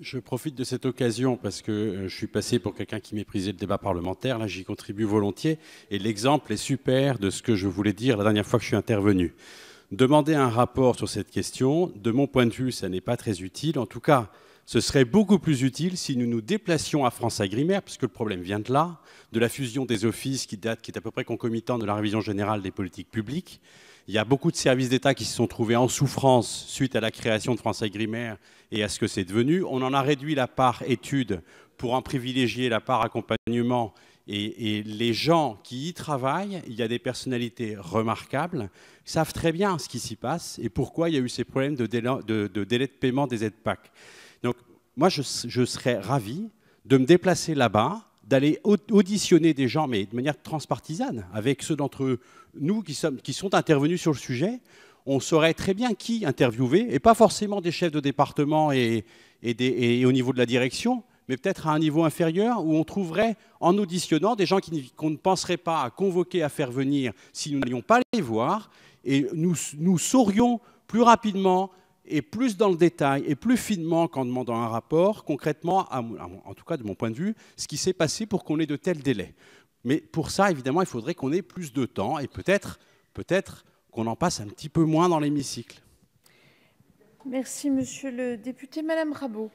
Je profite de cette occasion parce que euh, je suis passé pour quelqu'un qui méprisait le débat parlementaire. Là, j'y contribue volontiers. Et l'exemple est super de ce que je voulais dire la dernière fois que je suis intervenu. Demander un rapport sur cette question, de mon point de vue, ça n'est pas très utile. En tout cas, ce serait beaucoup plus utile si nous nous déplacions à France Agrimaire, puisque le problème vient de là, de la fusion des offices qui date, qui est à peu près concomitante de la révision générale des politiques publiques. Il y a beaucoup de services d'État qui se sont trouvés en souffrance suite à la création de France Agrimaire et à ce que c'est devenu. On en a réduit la part études pour en privilégier la part accompagnement et, les gens qui y travaillent, il y a des personnalités remarquables, savent très bien ce qui s'y passe et pourquoi il y a eu ces problèmes de de, de, délai de paiement des aides PAC. Donc moi, je, serais ravi de me déplacer là-bas, d'aller auditionner des gens, mais de manière transpartisane, avec ceux d'entre nous qui, sont intervenus sur le sujet. On saurait très bien qui interviewer, et pas forcément des chefs de département et, au niveau de la direction, mais peut-être à un niveau inférieur où on trouverait, en auditionnant, des gens qu'on ne penserait pas à convoquer, à faire venir si nous n'allions pas les voir, et nous saurions plus rapidement et plus dans le détail et plus finement qu'en demandant un rapport, concrètement, en tout cas de mon point de vue, ce qui s'est passé pour qu'on ait de tels délais. Mais pour ça, évidemment, il faudrait qu'on ait plus de temps et peut-être peut, qu'on en passe un petit peu moins dans l'hémicycle. Merci, monsieur le député. Madame Rabault